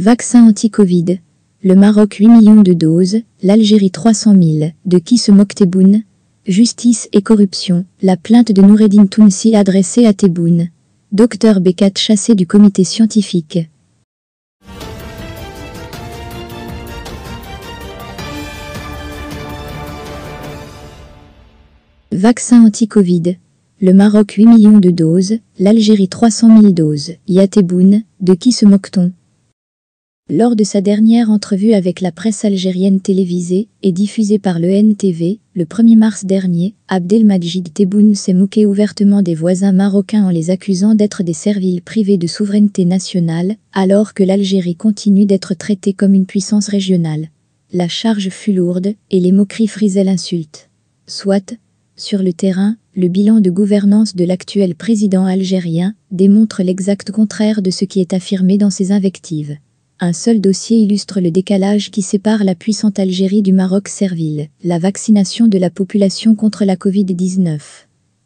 Vaccin anti-Covid. Le Maroc 8 millions de doses, l'Algérie 300 000. De qui se moque Tebboune Justice et corruption. La plainte de Noureddin Tounsi adressée à Tebboune. Docteur Bekat chassé du comité scientifique. Vaccin anti-Covid. Le Maroc 8 millions de doses, l'Algérie 300 000 doses. Tebboune. de qui se moque-t-on lors de sa dernière entrevue avec la presse algérienne télévisée et diffusée par le NTV, le 1er mars dernier, Abdelmajid Tebboune s'est moqué ouvertement des voisins marocains en les accusant d'être des serviles privés de souveraineté nationale, alors que l'Algérie continue d'être traitée comme une puissance régionale. La charge fut lourde et les moqueries frisaient l'insulte. Soit, sur le terrain, le bilan de gouvernance de l'actuel président algérien démontre l'exact contraire de ce qui est affirmé dans ses invectives. Un seul dossier illustre le décalage qui sépare la puissante Algérie du Maroc servile, la vaccination de la population contre la Covid-19.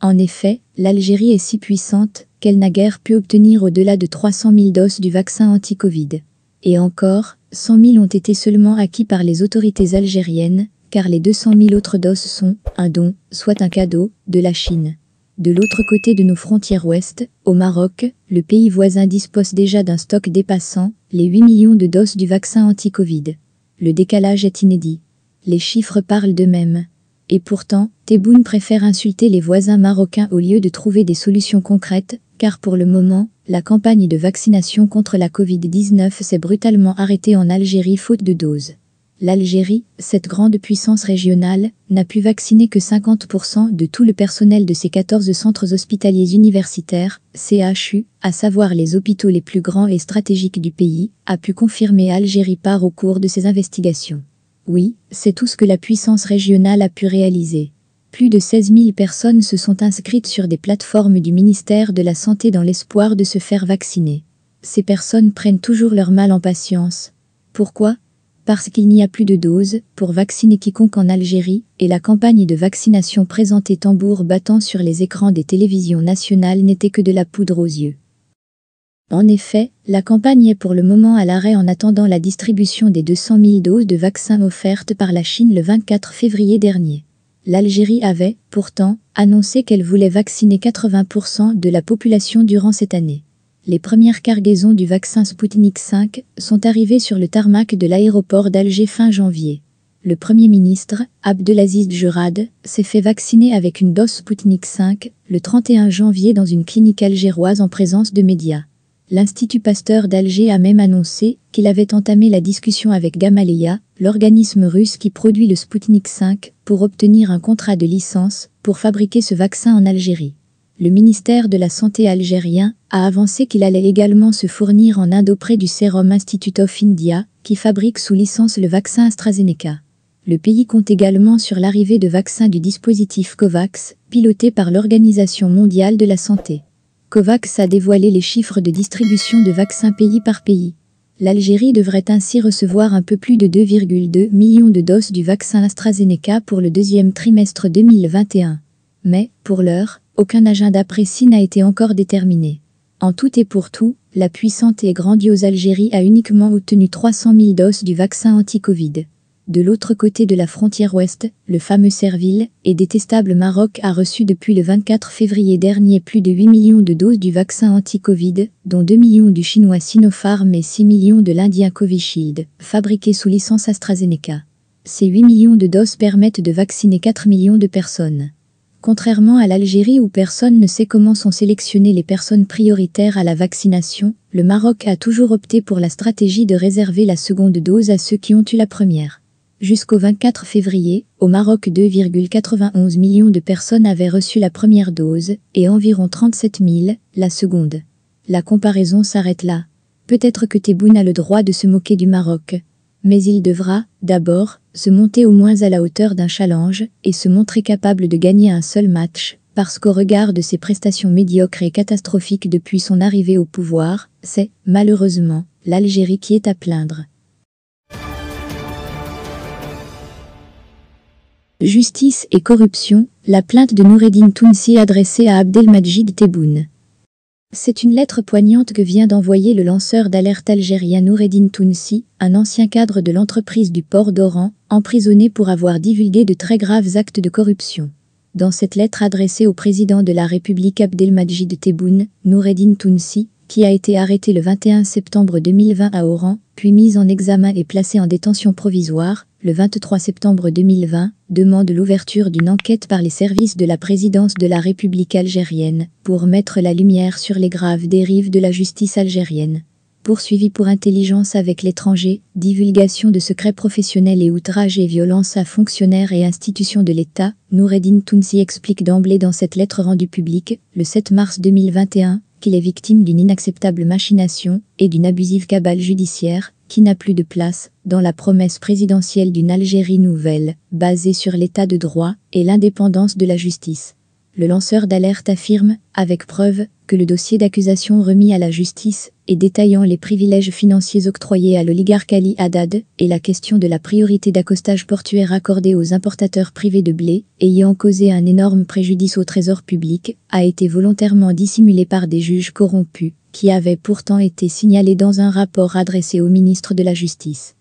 En effet, l'Algérie est si puissante qu'elle n'a guère pu obtenir au-delà de 300 000 doses du vaccin anti-Covid. Et encore, 100 000 ont été seulement acquis par les autorités algériennes, car les 200 000 autres doses sont un don, soit un cadeau, de la Chine. De l'autre côté de nos frontières ouest, au Maroc, le pays voisin dispose déjà d'un stock dépassant les 8 millions de doses du vaccin anti-Covid. Le décalage est inédit. Les chiffres parlent d'eux-mêmes. Et pourtant, Tebboune préfère insulter les voisins marocains au lieu de trouver des solutions concrètes, car pour le moment, la campagne de vaccination contre la Covid-19 s'est brutalement arrêtée en Algérie faute de doses l'Algérie, cette grande puissance régionale, n'a pu vacciner que 50% de tout le personnel de ses 14 centres hospitaliers universitaires, CHU, à savoir les hôpitaux les plus grands et stratégiques du pays, a pu confirmer Algérie par au cours de ses investigations. Oui, c'est tout ce que la puissance régionale a pu réaliser. Plus de 16 000 personnes se sont inscrites sur des plateformes du ministère de la Santé dans l'espoir de se faire vacciner. Ces personnes prennent toujours leur mal en patience. Pourquoi parce qu'il n'y a plus de doses pour vacciner quiconque en Algérie et la campagne de vaccination présentée tambour battant sur les écrans des télévisions nationales n'était que de la poudre aux yeux. En effet, la campagne est pour le moment à l'arrêt en attendant la distribution des 200 000 doses de vaccins offertes par la Chine le 24 février dernier. L'Algérie avait, pourtant, annoncé qu'elle voulait vacciner 80% de la population durant cette année. Les premières cargaisons du vaccin Sputnik V sont arrivées sur le tarmac de l'aéroport d'Alger fin janvier. Le Premier ministre, Abdelaziz Jurad, s'est fait vacciner avec une dose Sputnik V le 31 janvier dans une clinique algéroise en présence de médias. L'Institut Pasteur d'Alger a même annoncé qu'il avait entamé la discussion avec Gamaleya, l'organisme russe qui produit le Sputnik V, pour obtenir un contrat de licence pour fabriquer ce vaccin en Algérie le ministère de la Santé algérien a avancé qu'il allait également se fournir en Inde auprès du Serum Institute of India, qui fabrique sous licence le vaccin AstraZeneca. Le pays compte également sur l'arrivée de vaccins du dispositif COVAX, piloté par l'Organisation mondiale de la santé. COVAX a dévoilé les chiffres de distribution de vaccins pays par pays. L'Algérie devrait ainsi recevoir un peu plus de 2,2 millions de doses du vaccin AstraZeneca pour le deuxième trimestre 2021. Mais, pour l'heure, aucun agenda précis n'a été encore déterminé. En tout et pour tout, la puissante et grandiose Algérie a uniquement obtenu 300 000 doses du vaccin anti-Covid. De l'autre côté de la frontière ouest, le fameux Servile et détestable Maroc a reçu depuis le 24 février dernier plus de 8 millions de doses du vaccin anti-Covid, dont 2 millions du chinois Sinopharm et 6 millions de l'indien Covishield, fabriqué sous licence AstraZeneca. Ces 8 millions de doses permettent de vacciner 4 millions de personnes. Contrairement à l'Algérie où personne ne sait comment sont sélectionnées les personnes prioritaires à la vaccination, le Maroc a toujours opté pour la stratégie de réserver la seconde dose à ceux qui ont eu la première. Jusqu'au 24 février, au Maroc 2,91 millions de personnes avaient reçu la première dose et environ 37 000 la seconde. La comparaison s'arrête là. Peut-être que Tebboune a le droit de se moquer du Maroc. Mais il devra, d'abord, se monter au moins à la hauteur d'un challenge et se montrer capable de gagner un seul match, parce qu'au regard de ses prestations médiocres et catastrophiques depuis son arrivée au pouvoir, c'est, malheureusement, l'Algérie qui est à plaindre. Justice et corruption, la plainte de Noureddin Tounsi adressée à Abdelmajid Tebboune. C'est une lettre poignante que vient d'envoyer le lanceur d'alerte algérien Noureddin Tounsi, un ancien cadre de l'entreprise du port d'Oran, emprisonné pour avoir divulgué de très graves actes de corruption. Dans cette lettre adressée au président de la République Abdelmajid Tebboune, Noureddin Tounsi, qui a été arrêté le 21 septembre 2020 à Oran, puis mis en examen et placé en détention provisoire, le 23 septembre 2020, demande l'ouverture d'une enquête par les services de la présidence de la République algérienne pour mettre la lumière sur les graves dérives de la justice algérienne. Poursuivi pour intelligence avec l'étranger, divulgation de secrets professionnels et outrages et violences à fonctionnaires et institutions de l'État, Noureddin Tounsi explique d'emblée dans cette lettre rendue publique, le 7 mars 2021, qu'il est victime d'une inacceptable machination et d'une abusive cabale judiciaire qui n'a plus de place dans la promesse présidentielle d'une Algérie nouvelle, basée sur l'état de droit et l'indépendance de la justice. Le lanceur d'alerte affirme, avec preuve, que le dossier d'accusation remis à la justice et détaillant les privilèges financiers octroyés à l'oligarque Ali Haddad et la question de la priorité d'accostage portuaire accordée aux importateurs privés de blé, ayant causé un énorme préjudice au trésor public, a été volontairement dissimulé par des juges corrompus qui avait pourtant été signalé dans un rapport adressé au ministre de la Justice.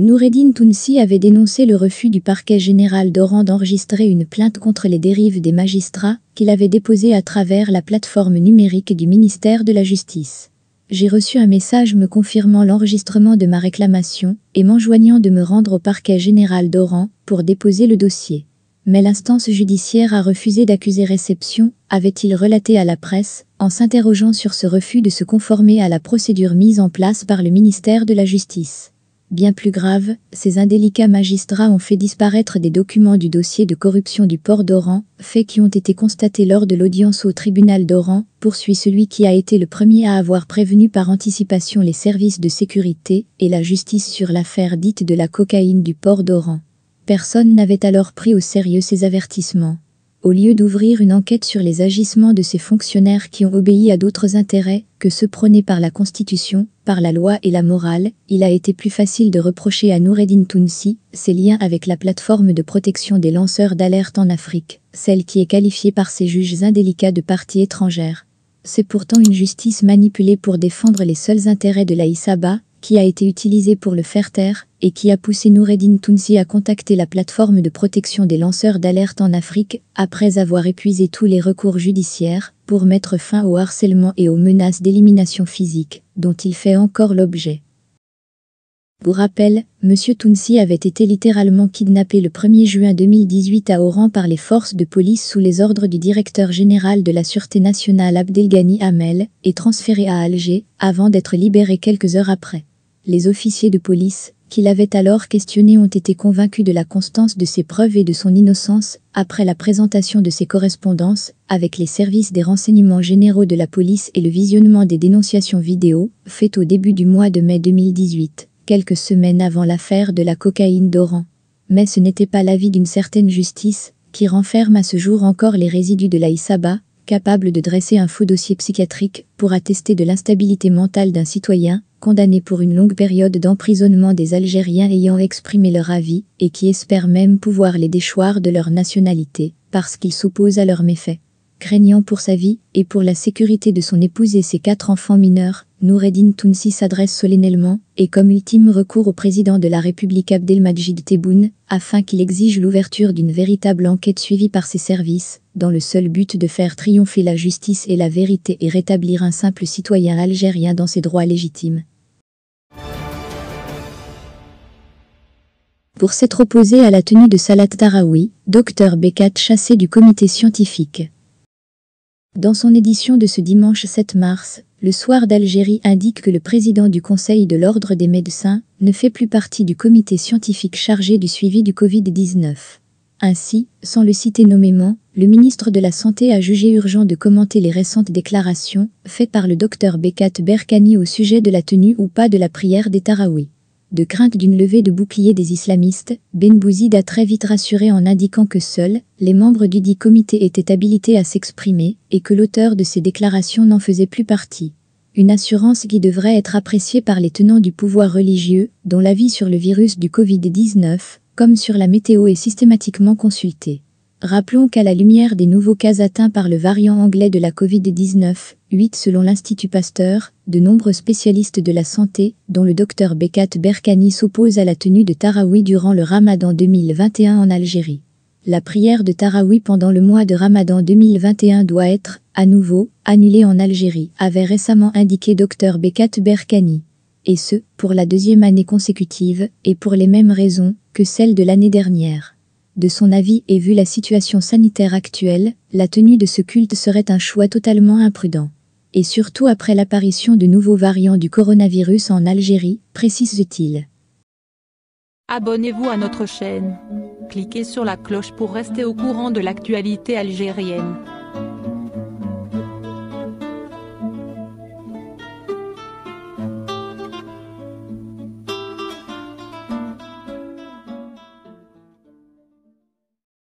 Noureddin Tounsi avait dénoncé le refus du parquet général d'Oran d'enregistrer une plainte contre les dérives des magistrats qu'il avait déposée à travers la plateforme numérique du ministère de la Justice. J'ai reçu un message me confirmant l'enregistrement de ma réclamation et m'enjoignant de me rendre au parquet général d'Oran pour déposer le dossier mais l'instance judiciaire a refusé d'accuser réception, avait-il relaté à la presse, en s'interrogeant sur ce refus de se conformer à la procédure mise en place par le ministère de la Justice. Bien plus grave, ces indélicats magistrats ont fait disparaître des documents du dossier de corruption du port d'Oran, faits qui ont été constatés lors de l'audience au tribunal d'Oran, poursuit celui qui a été le premier à avoir prévenu par anticipation les services de sécurité et la justice sur l'affaire dite de la cocaïne du port d'Oran. Personne n'avait alors pris au sérieux ces avertissements. Au lieu d'ouvrir une enquête sur les agissements de ces fonctionnaires qui ont obéi à d'autres intérêts que ceux prônés par la Constitution, par la loi et la morale, il a été plus facile de reprocher à Noureddin Tounsi ses liens avec la plateforme de protection des lanceurs d'alerte en Afrique, celle qui est qualifiée par ses juges indélicats de partie étrangère. C'est pourtant une justice manipulée pour défendre les seuls intérêts de l'Aïssaba qui a été utilisé pour le faire taire et qui a poussé Noureddin Tounsi à contacter la plateforme de protection des lanceurs d'alerte en Afrique après avoir épuisé tous les recours judiciaires pour mettre fin au harcèlement et aux menaces d'élimination physique dont il fait encore l'objet. Pour rappel, M. Tounsi avait été littéralement kidnappé le 1er juin 2018 à Oran par les forces de police sous les ordres du directeur général de la Sûreté nationale Abdelghani Hamel et transféré à Alger avant d'être libéré quelques heures après. Les officiers de police, qui l'avaient alors questionné, ont été convaincus de la constance de ses preuves et de son innocence après la présentation de ses correspondances avec les services des renseignements généraux de la police et le visionnement des dénonciations vidéo faites au début du mois de mai 2018, quelques semaines avant l'affaire de la cocaïne d'Oran. Mais ce n'était pas l'avis d'une certaine justice, qui renferme à ce jour encore les résidus de l'Aïsaba, capable de dresser un faux dossier psychiatrique pour attester de l'instabilité mentale d'un citoyen, condamné pour une longue période d'emprisonnement des Algériens ayant exprimé leur avis et qui espèrent même pouvoir les déchoir de leur nationalité parce qu'ils s'opposent à leurs méfaits. Craignant pour sa vie et pour la sécurité de son épouse et ses quatre enfants mineurs, Noureddin Tounsi s'adresse solennellement et comme ultime recours au président de la République Abdelmajid Tebboune afin qu'il exige l'ouverture d'une véritable enquête suivie par ses services dans le seul but de faire triompher la justice et la vérité et rétablir un simple citoyen algérien dans ses droits légitimes. pour s'être opposé à la tenue de Salat Taraoui, docteur Bekat chassé du comité scientifique. Dans son édition de ce dimanche 7 mars, le soir d'Algérie indique que le président du Conseil de l'Ordre des médecins ne fait plus partie du comité scientifique chargé du suivi du Covid-19. Ainsi, sans le citer nommément, le ministre de la Santé a jugé urgent de commenter les récentes déclarations faites par le docteur Bekat Berkani au sujet de la tenue ou pas de la prière des Taraouis de crainte d'une levée de boucliers des islamistes, Ben Bouzid a très vite rassuré en indiquant que seuls les membres du dit comité étaient habilités à s'exprimer et que l'auteur de ces déclarations n'en faisait plus partie. Une assurance qui devrait être appréciée par les tenants du pouvoir religieux, dont l'avis sur le virus du Covid-19, comme sur la météo est systématiquement consulté. Rappelons qu'à la lumière des nouveaux cas atteints par le variant anglais de la Covid-19, 8 selon l'Institut Pasteur, de nombreux spécialistes de la santé, dont le docteur Bekat Berkani s'opposent à la tenue de Taraoui durant le Ramadan 2021 en Algérie. La prière de Taraoui pendant le mois de Ramadan 2021 doit être, à nouveau, annulée en Algérie, avait récemment indiqué docteur Bekat Berkani. Et ce, pour la deuxième année consécutive, et pour les mêmes raisons que celles de l'année dernière de son avis et vu la situation sanitaire actuelle, la tenue de ce culte serait un choix totalement imprudent. Et surtout après l'apparition de nouveaux variants du coronavirus en Algérie, précise-t-il. Abonnez-vous à notre chaîne. Cliquez sur la cloche pour rester au courant de l'actualité algérienne.